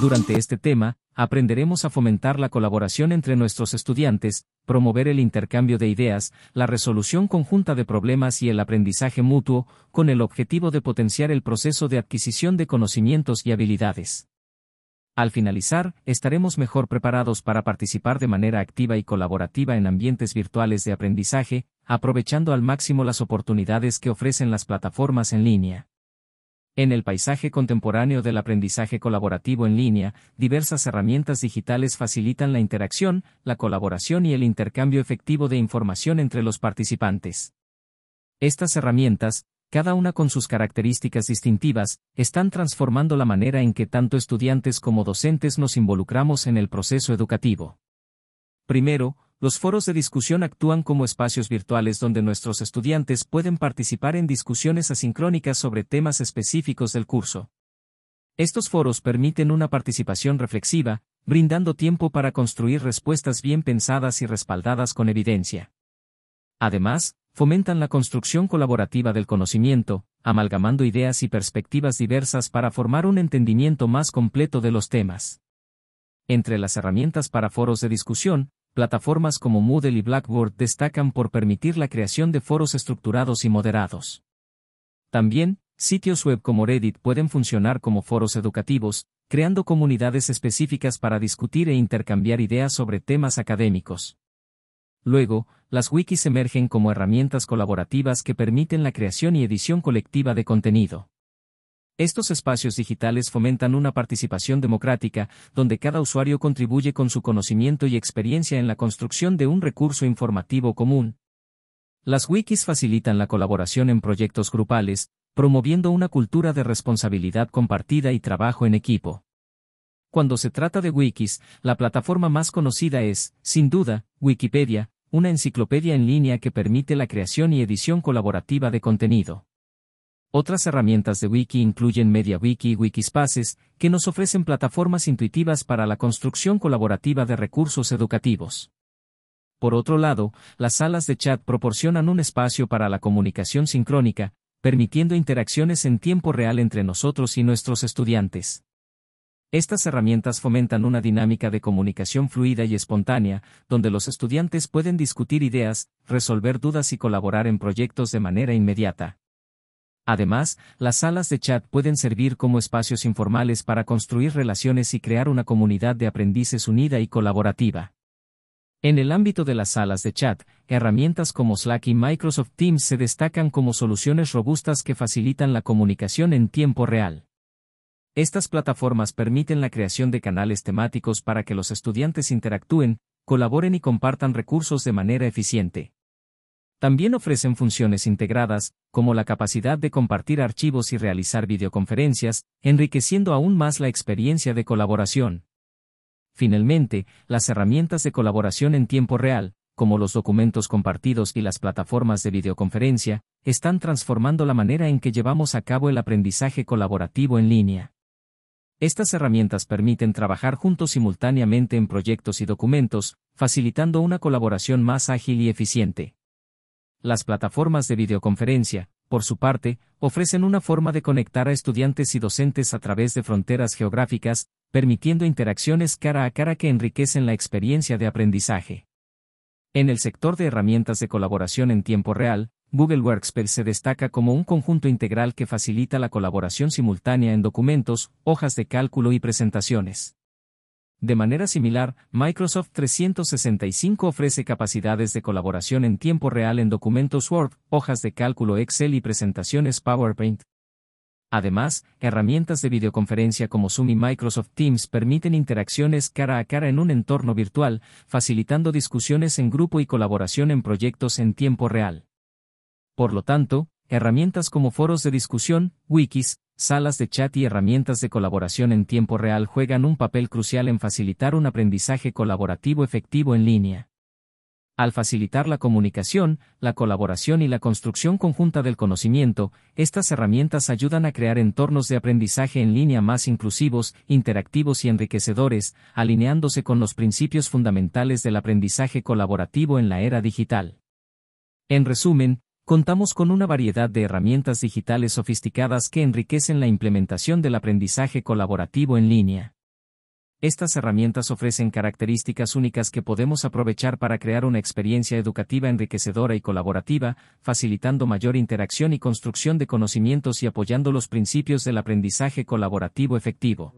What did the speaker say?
Durante este tema, aprenderemos a fomentar la colaboración entre nuestros estudiantes, promover el intercambio de ideas, la resolución conjunta de problemas y el aprendizaje mutuo, con el objetivo de potenciar el proceso de adquisición de conocimientos y habilidades. Al finalizar, estaremos mejor preparados para participar de manera activa y colaborativa en ambientes virtuales de aprendizaje, aprovechando al máximo las oportunidades que ofrecen las plataformas en línea. En el paisaje contemporáneo del aprendizaje colaborativo en línea, diversas herramientas digitales facilitan la interacción, la colaboración y el intercambio efectivo de información entre los participantes. Estas herramientas, cada una con sus características distintivas, están transformando la manera en que tanto estudiantes como docentes nos involucramos en el proceso educativo. Primero, los foros de discusión actúan como espacios virtuales donde nuestros estudiantes pueden participar en discusiones asincrónicas sobre temas específicos del curso. Estos foros permiten una participación reflexiva, brindando tiempo para construir respuestas bien pensadas y respaldadas con evidencia. Además, fomentan la construcción colaborativa del conocimiento, amalgamando ideas y perspectivas diversas para formar un entendimiento más completo de los temas. Entre las herramientas para foros de discusión, plataformas como Moodle y Blackboard destacan por permitir la creación de foros estructurados y moderados. También, sitios web como Reddit pueden funcionar como foros educativos, creando comunidades específicas para discutir e intercambiar ideas sobre temas académicos. Luego, las wikis emergen como herramientas colaborativas que permiten la creación y edición colectiva de contenido. Estos espacios digitales fomentan una participación democrática, donde cada usuario contribuye con su conocimiento y experiencia en la construcción de un recurso informativo común. Las wikis facilitan la colaboración en proyectos grupales, promoviendo una cultura de responsabilidad compartida y trabajo en equipo. Cuando se trata de wikis, la plataforma más conocida es, sin duda, Wikipedia, una enciclopedia en línea que permite la creación y edición colaborativa de contenido. Otras herramientas de Wiki incluyen MediaWiki y Wikispaces, que nos ofrecen plataformas intuitivas para la construcción colaborativa de recursos educativos. Por otro lado, las salas de chat proporcionan un espacio para la comunicación sincrónica, permitiendo interacciones en tiempo real entre nosotros y nuestros estudiantes. Estas herramientas fomentan una dinámica de comunicación fluida y espontánea, donde los estudiantes pueden discutir ideas, resolver dudas y colaborar en proyectos de manera inmediata. Además, las salas de chat pueden servir como espacios informales para construir relaciones y crear una comunidad de aprendices unida y colaborativa. En el ámbito de las salas de chat, herramientas como Slack y Microsoft Teams se destacan como soluciones robustas que facilitan la comunicación en tiempo real. Estas plataformas permiten la creación de canales temáticos para que los estudiantes interactúen, colaboren y compartan recursos de manera eficiente. También ofrecen funciones integradas, como la capacidad de compartir archivos y realizar videoconferencias, enriqueciendo aún más la experiencia de colaboración. Finalmente, las herramientas de colaboración en tiempo real, como los documentos compartidos y las plataformas de videoconferencia, están transformando la manera en que llevamos a cabo el aprendizaje colaborativo en línea. Estas herramientas permiten trabajar juntos simultáneamente en proyectos y documentos, facilitando una colaboración más ágil y eficiente. Las plataformas de videoconferencia, por su parte, ofrecen una forma de conectar a estudiantes y docentes a través de fronteras geográficas, permitiendo interacciones cara a cara que enriquecen la experiencia de aprendizaje. En el sector de herramientas de colaboración en tiempo real, Google Workspace se destaca como un conjunto integral que facilita la colaboración simultánea en documentos, hojas de cálculo y presentaciones. De manera similar, Microsoft 365 ofrece capacidades de colaboración en tiempo real en documentos Word, hojas de cálculo Excel y presentaciones PowerPoint. Además, herramientas de videoconferencia como Zoom y Microsoft Teams permiten interacciones cara a cara en un entorno virtual, facilitando discusiones en grupo y colaboración en proyectos en tiempo real. Por lo tanto, herramientas como foros de discusión, wikis, salas de chat y herramientas de colaboración en tiempo real juegan un papel crucial en facilitar un aprendizaje colaborativo efectivo en línea. Al facilitar la comunicación, la colaboración y la construcción conjunta del conocimiento, estas herramientas ayudan a crear entornos de aprendizaje en línea más inclusivos, interactivos y enriquecedores, alineándose con los principios fundamentales del aprendizaje colaborativo en la era digital. En resumen, Contamos con una variedad de herramientas digitales sofisticadas que enriquecen la implementación del aprendizaje colaborativo en línea. Estas herramientas ofrecen características únicas que podemos aprovechar para crear una experiencia educativa enriquecedora y colaborativa, facilitando mayor interacción y construcción de conocimientos y apoyando los principios del aprendizaje colaborativo efectivo.